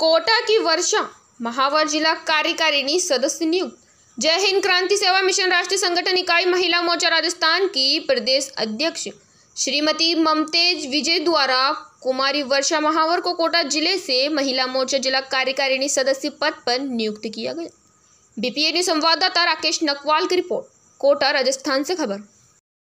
कोटा की वर्षा महावर जिला कार्यकारिणी सदस्य नियुक्त जय हिंद क्रांति सेवा मिशन राष्ट्रीय संगठन इकाई महिला मोर्चा राजस्थान की प्रदेश अध्यक्ष श्रीमती ममतेज विजय द्वारा कुमारी वर्षा महावर को कोटा जिले से महिला मोर्चा जिला कार्यकारिणी सदस्य पद पर नियुक्त किया गया बीपीए न्यूज संवाददाता राकेश नकवाल की रिपोर्ट कोटा राजस्थान से खबर